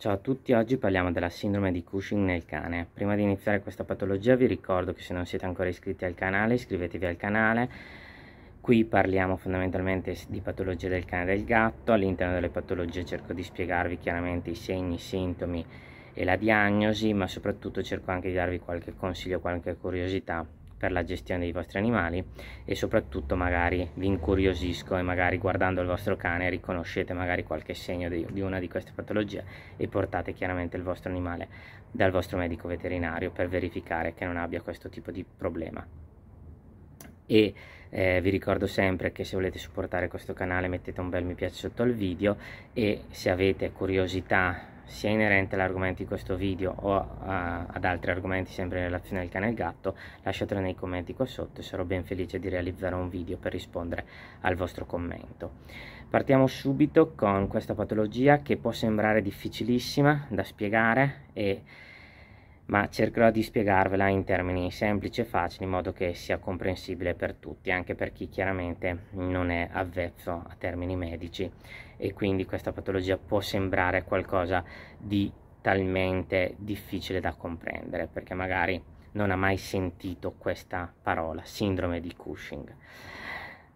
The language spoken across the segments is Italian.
Ciao a tutti, oggi parliamo della sindrome di Cushing nel cane. Prima di iniziare questa patologia vi ricordo che se non siete ancora iscritti al canale iscrivetevi al canale. Qui parliamo fondamentalmente di patologie del cane e del gatto. All'interno delle patologie cerco di spiegarvi chiaramente i segni, i sintomi e la diagnosi, ma soprattutto cerco anche di darvi qualche consiglio, qualche curiosità per la gestione dei vostri animali e soprattutto magari vi incuriosisco e magari guardando il vostro cane riconoscete magari qualche segno di, di una di queste patologie e portate chiaramente il vostro animale dal vostro medico veterinario per verificare che non abbia questo tipo di problema e eh, vi ricordo sempre che se volete supportare questo canale mettete un bel mi piace sotto al video e se avete curiosità sia inerente all'argomento di questo video o a, ad altri argomenti sempre in relazione al cane e al gatto, lasciatelo nei commenti qua sotto e sarò ben felice di realizzare un video per rispondere al vostro commento. Partiamo subito con questa patologia che può sembrare difficilissima da spiegare e ma cercherò di spiegarvela in termini semplici e facili in modo che sia comprensibile per tutti, anche per chi chiaramente non è avvezzo a termini medici e quindi questa patologia può sembrare qualcosa di talmente difficile da comprendere perché magari non ha mai sentito questa parola, sindrome di Cushing.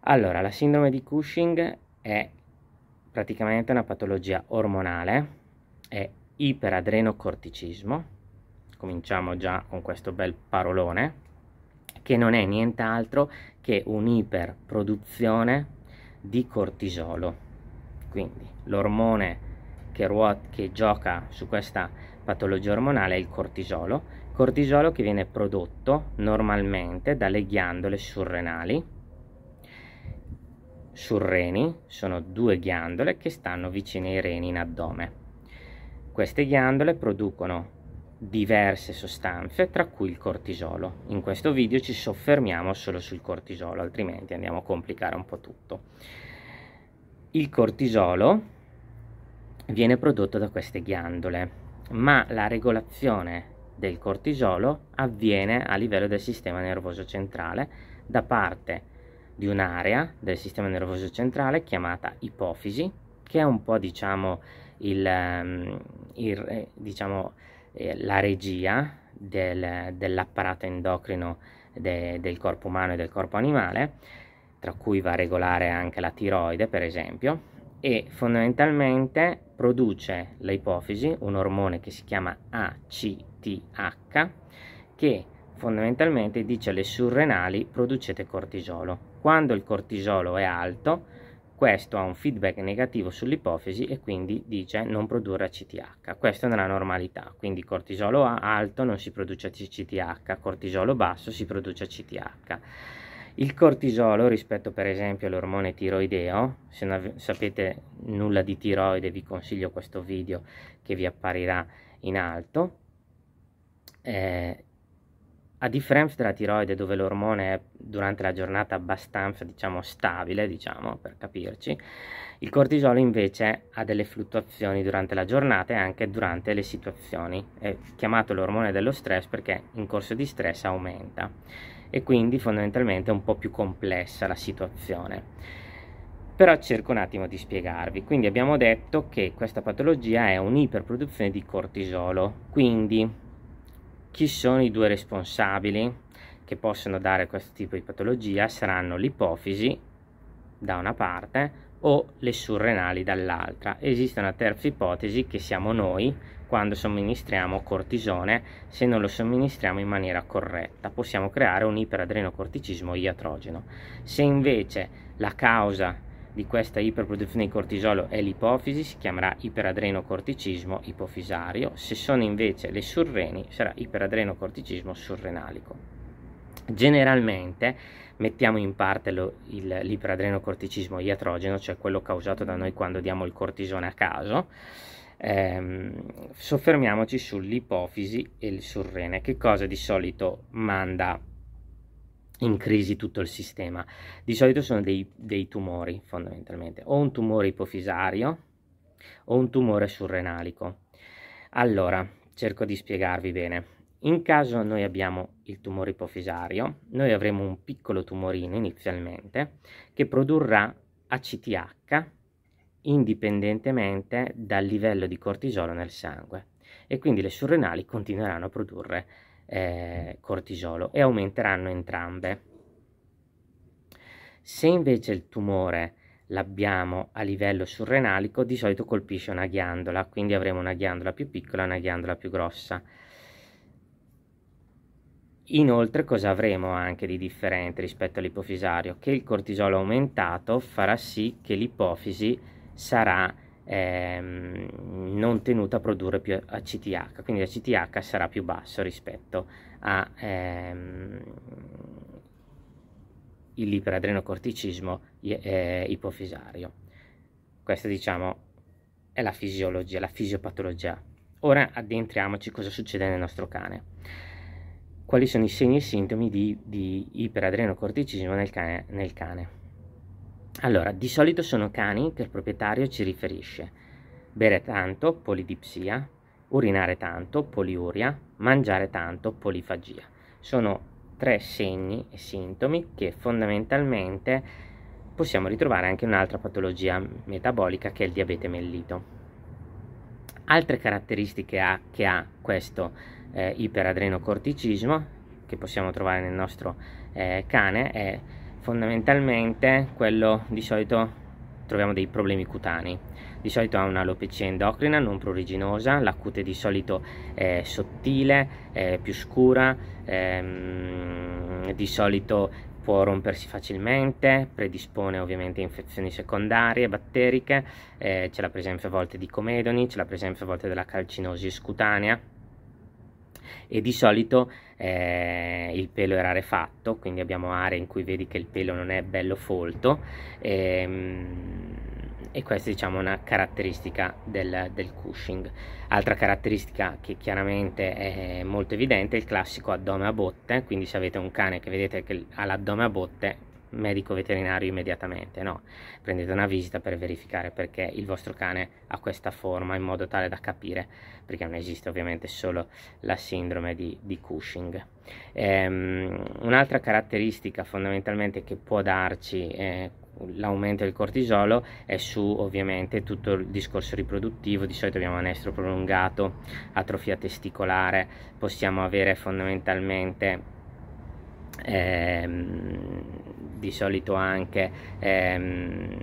Allora, la sindrome di Cushing è praticamente una patologia ormonale, è iperadrenocorticismo cominciamo già con questo bel parolone, che non è nient'altro che un'iperproduzione di cortisolo. Quindi l'ormone che, che gioca su questa patologia ormonale è il cortisolo, cortisolo che viene prodotto normalmente dalle ghiandole surrenali. Surreni sono due ghiandole che stanno vicine ai reni in addome. Queste ghiandole producono diverse sostanze, tra cui il cortisolo. In questo video ci soffermiamo solo sul cortisolo, altrimenti andiamo a complicare un po' tutto. Il cortisolo viene prodotto da queste ghiandole, ma la regolazione del cortisolo avviene a livello del sistema nervoso centrale da parte di un'area del sistema nervoso centrale chiamata ipofisi, che è un po' diciamo il, ehm, il eh, diciamo eh, la regia del, dell'apparato endocrino de, del corpo umano e del corpo animale, tra cui va a regolare anche la tiroide, per esempio, e fondamentalmente produce l'ipofisi un ormone che si chiama ACTH che fondamentalmente dice alle surrenali producete cortisolo. Quando il cortisolo è alto, questo ha un feedback negativo sull'ipofisi e quindi dice non produrre ACTH. Questa è una normalità, quindi cortisolo alto non si produce ACTH, cortisolo basso si produce ACTH. Il cortisolo rispetto per esempio all'ormone tiroideo, se non sapete nulla di tiroide vi consiglio questo video che vi apparirà in alto, eh, a differenza della tiroide dove l'ormone è durante la giornata abbastanza diciamo, stabile, diciamo, per capirci, il cortisolo invece ha delle fluttuazioni durante la giornata e anche durante le situazioni. È chiamato l'ormone dello stress perché in corso di stress aumenta e quindi fondamentalmente è un po' più complessa la situazione però cerco un attimo di spiegarvi. Quindi abbiamo detto che questa patologia è un'iperproduzione di cortisolo, quindi chi sono i due responsabili che possono dare questo tipo di patologia saranno l'ipofisi da una parte o le surrenali dall'altra. Esiste una terza ipotesi che siamo noi quando somministriamo cortisone se non lo somministriamo in maniera corretta. Possiamo creare un iperadrenocorticismo iatrogeno. Se invece la causa di questa iperproduzione di cortisolo è l'ipofisi, si chiamerà iperadrenocorticismo ipofisario, se sono invece le surreni sarà iperadrenocorticismo surrenalico. Generalmente mettiamo in parte l'iperadrenocorticismo iatrogeno, cioè quello causato da noi quando diamo il cortisone a caso, ehm, soffermiamoci sull'ipofisi e il surrene. Che cosa di solito manda in crisi tutto il sistema. Di solito sono dei, dei tumori fondamentalmente, o un tumore ipofisario o un tumore surrenalico. Allora, cerco di spiegarvi bene. In caso noi abbiamo il tumore ipofisario, noi avremo un piccolo tumorino inizialmente che produrrà ACTH indipendentemente dal livello di cortisolo nel sangue e quindi le surrenali continueranno a produrre eh, cortisolo e aumenteranno entrambe. Se invece il tumore l'abbiamo a livello surrenalico, di solito colpisce una ghiandola, quindi avremo una ghiandola più piccola e una ghiandola più grossa. Inoltre cosa avremo anche di differente rispetto all'ipofisario? Che il cortisolo aumentato farà sì che l'ipofisi sarà ehm, non tenuta a produrre più ACTH, quindi l'ACTH sarà più basso rispetto all'iperadrenocorticismo ehm, eh, ipofisario. Questa diciamo è la fisiologia, la fisiopatologia. Ora addentriamoci cosa succede nel nostro cane. Quali sono i segni e i sintomi di, di iperadrenocorticismo nel cane? Nel cane. Allora, di solito sono cani che il proprietario ci riferisce. Bere tanto, polidipsia, urinare tanto, poliuria, mangiare tanto, polifagia. Sono tre segni e sintomi che fondamentalmente possiamo ritrovare anche un'altra patologia metabolica che è il diabete mellito. Altre caratteristiche ha, che ha questo eh, iperadrenocorticismo che possiamo trovare nel nostro eh, cane è fondamentalmente quello di solito troviamo dei problemi cutanei di solito ha un'alopecia endocrina non pruriginosa la cute di solito è sottile è più scura ehm, di solito può rompersi facilmente, predispone ovviamente a infezioni secondarie, batteriche, eh, c'è la presenza a volte di comedoni, c'è la presenza a volte della calcinosi scutanea, e di solito eh, il pelo è rarefatto quindi abbiamo aree in cui vedi che il pelo non è bello folto e, ehm, e questa è diciamo, una caratteristica del, del, Cushing altra caratteristica che chiaramente è molto evidente è il classico addome a botte quindi se avete un cane che vedete che ha l'addome a botte medico veterinario immediatamente, no, prendete una visita per verificare perché il vostro cane ha questa forma in modo tale da capire, perché non esiste ovviamente solo la sindrome di, di Cushing. Ehm, un'altra caratteristica fondamentalmente che può darci eh, l'aumento del cortisolo è su ovviamente tutto il discorso riproduttivo, di solito abbiamo anestro prolungato, atrofia testicolare, possiamo avere fondamentalmente ehm, di solito anche ehm,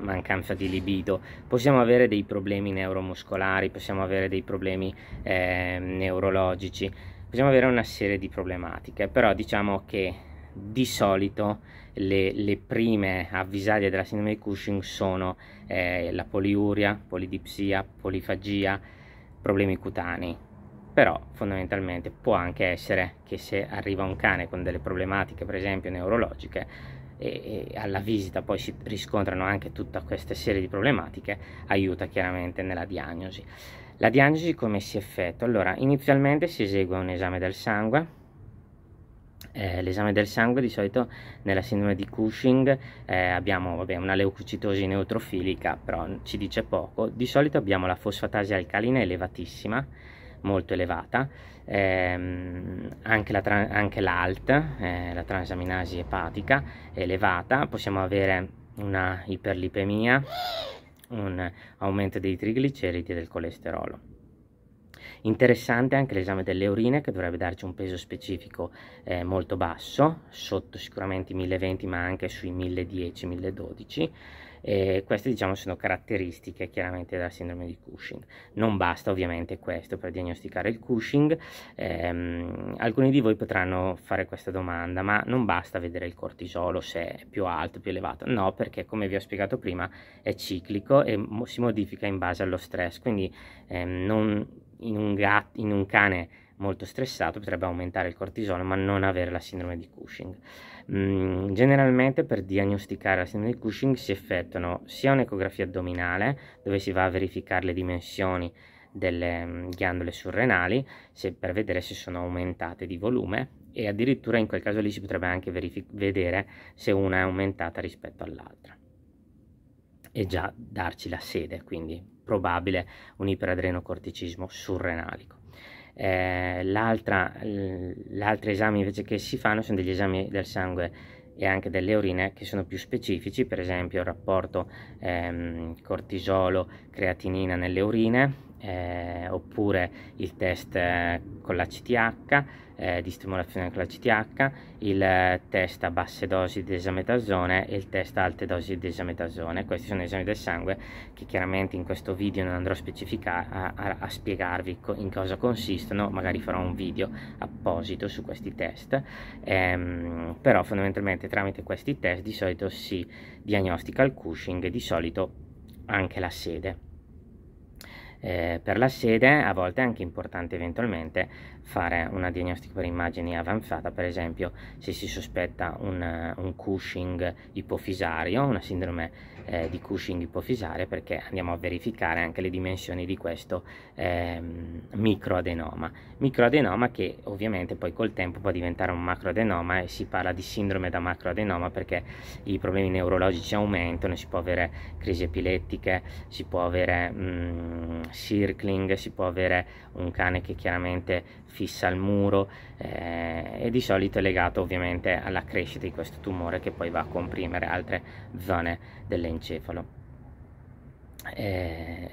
mancanza di libido, possiamo avere dei problemi neuromuscolari, possiamo avere dei problemi ehm, neurologici, possiamo avere una serie di problematiche, però diciamo che di solito le, le prime avvisaglie della sindrome di Cushing sono eh, la poliuria, polidipsia, polifagia, problemi cutanei, però fondamentalmente può anche essere che se arriva un cane con delle problematiche per esempio neurologiche e, e alla visita poi si riscontrano anche tutta questa serie di problematiche aiuta chiaramente nella diagnosi la diagnosi come si effettua? Allora, inizialmente si esegue un esame del sangue. Eh, l'esame del sangue di solito nella sindrome di Cushing eh, abbiamo vabbè, una leucocitosi neutrofilica, però ci dice poco. Di solito abbiamo la fosfatasi alcalina elevatissima molto elevata, ehm, anche, la anche l'ALT, eh, la transaminasi epatica, è elevata, possiamo avere una iperlipemia, un aumento dei trigliceridi e del colesterolo. Interessante anche l'esame delle urine che dovrebbe darci un peso specifico eh, molto basso, sotto sicuramente i 1020 ma anche sui 1010-1012 eh, queste diciamo sono caratteristiche chiaramente della sindrome di Cushing. Non basta ovviamente questo per diagnosticare il Cushing, ehm, alcuni di voi potranno fare questa domanda, ma non basta vedere il cortisolo se è più alto, più elevato, no perché come vi ho spiegato prima è ciclico e mo si modifica in base allo stress, quindi ehm, non in un, in un cane molto stressato, potrebbe aumentare il cortisolo ma non avere la sindrome di Cushing. Mm, generalmente per diagnosticare la sindrome di Cushing si effettuano sia un'ecografia addominale dove si va a verificare le dimensioni delle mm, ghiandole surrenali se, per vedere se sono aumentate di volume e addirittura in quel caso lì si potrebbe anche vedere se una è aumentata rispetto all'altra e già darci la sede, quindi probabile un iperadrenocorticismo surrenalico. Eh, l'altro esame invece che si fanno sono degli esami del sangue e anche delle urine che sono più specifici, per esempio il rapporto ehm, cortisolo-creatinina nelle urine, eh, oppure il test eh, con la CTH, eh, di stimolazione con la CTH, il eh, test a basse dosi di esametasone e il test a alte dosi di esametasone. Questi sono esami del sangue che chiaramente in questo video non andrò a, a, a spiegarvi co in cosa consistono, magari farò un video apposito su questi test, ehm, però fondamentalmente tramite questi test di solito si diagnostica il Cushing e di solito anche la sede. Eh, per la sede a volte è anche importante eventualmente fare una diagnostica per immagini avanzata, per esempio se si sospetta un, un Cushing ipofisario, una sindrome eh, di Cushing ipofisario, perché andiamo a verificare anche le dimensioni di questo eh, microadenoma. Microadenoma che ovviamente poi col tempo può diventare un macroadenoma e si parla di sindrome da macroadenoma perché i problemi neurologici aumentano, si può avere crisi epilettiche, si può avere mh, mm, circling, si può avere un cane che chiaramente fissa al muro eh, e di solito è legato ovviamente alla crescita di questo tumore che poi va a comprimere altre zone dell'encefalo. Eh,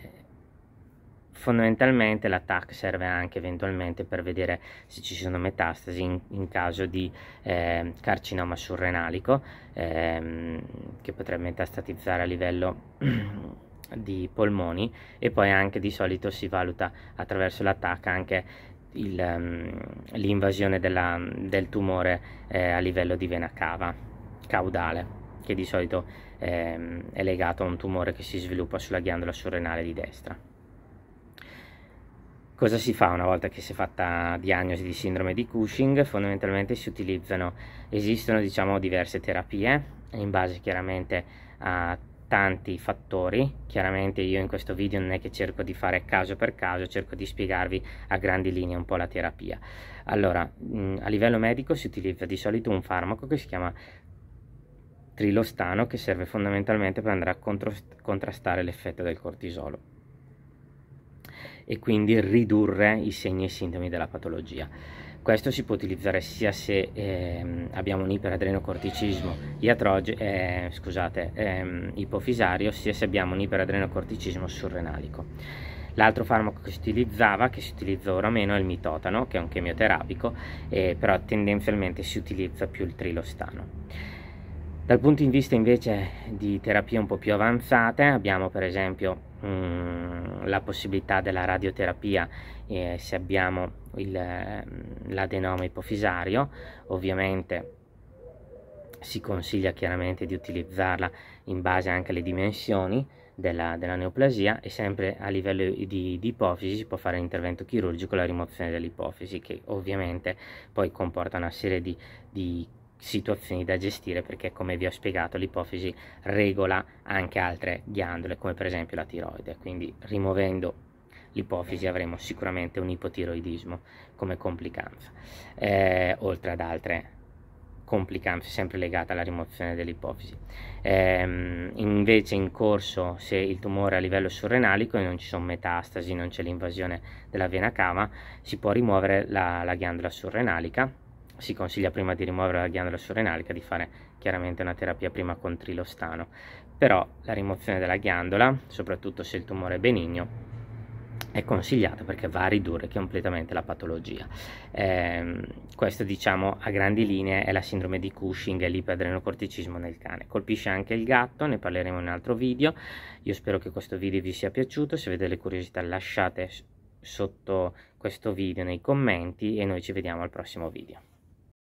fondamentalmente l'attacco serve anche eventualmente per vedere se ci sono metastasi in, in caso di eh, carcinoma surrenalico ehm, che potrebbe metastatizzare a livello di polmoni e poi anche di solito si valuta attraverso l'attacco anche Ehm, l'invasione del tumore eh, a livello di vena cava, caudale, che di solito eh, è legato a un tumore che si sviluppa sulla ghiandola surrenale di destra. Cosa si fa una volta che si è fatta diagnosi di sindrome di Cushing? Fondamentalmente si utilizzano, esistono diciamo diverse terapie in base chiaramente a tanti fattori, chiaramente io in questo video non è che cerco di fare caso per caso, cerco di spiegarvi a grandi linee un po' la terapia. Allora, mm, a livello medico si utilizza di solito un farmaco che si chiama trilostano che serve fondamentalmente per andare a contrastare l'effetto del cortisolo e quindi ridurre i segni e i sintomi della patologia. Questo si può utilizzare sia se ehm, abbiamo un iperadrenocorticismo eh, scusate, ehm, ipofisario, sia se abbiamo un iperadrenocorticismo surrenalico. L'altro farmaco che si utilizzava, che si utilizza ora meno, è il mitotano, che è un chemioterapico, eh, però tendenzialmente si utilizza più il trilostano. Dal punto di vista invece di terapie un po' più avanzate abbiamo per esempio mm, la possibilità della radioterapia eh, se abbiamo mm, l'adenoma ipofisario, ovviamente si consiglia chiaramente di utilizzarla in base anche alle dimensioni della, della neoplasia e sempre a livello di, di ipofisi si può fare l'intervento chirurgico la rimozione dell'ipofisi che ovviamente poi comporta una serie di, di situazioni da gestire perché come vi ho spiegato l'ipofisi regola anche altre ghiandole come per esempio la tiroide quindi rimuovendo l'ipofisi avremo sicuramente un ipotiroidismo come complicanza eh, oltre ad altre complicanze sempre legate alla rimozione dell'ipofisi eh, invece in corso se il tumore è a livello surrenalico e non ci sono metastasi non c'è l'invasione della vena cava si può rimuovere la, la ghiandola surrenalica si consiglia prima di rimuovere la ghiandola surrenalica di fare chiaramente una terapia prima con trilostano, però la rimozione della ghiandola, soprattutto se il tumore è benigno, è consigliata perché va a ridurre completamente la patologia. Eh, questo diciamo a grandi linee è la sindrome di Cushing e l'iperadrenocorticismo nel cane. Colpisce anche il gatto, ne parleremo in un altro video. Io spero che questo video vi sia piaciuto, se avete le curiosità lasciate sotto questo video nei commenti e noi ci vediamo al prossimo video.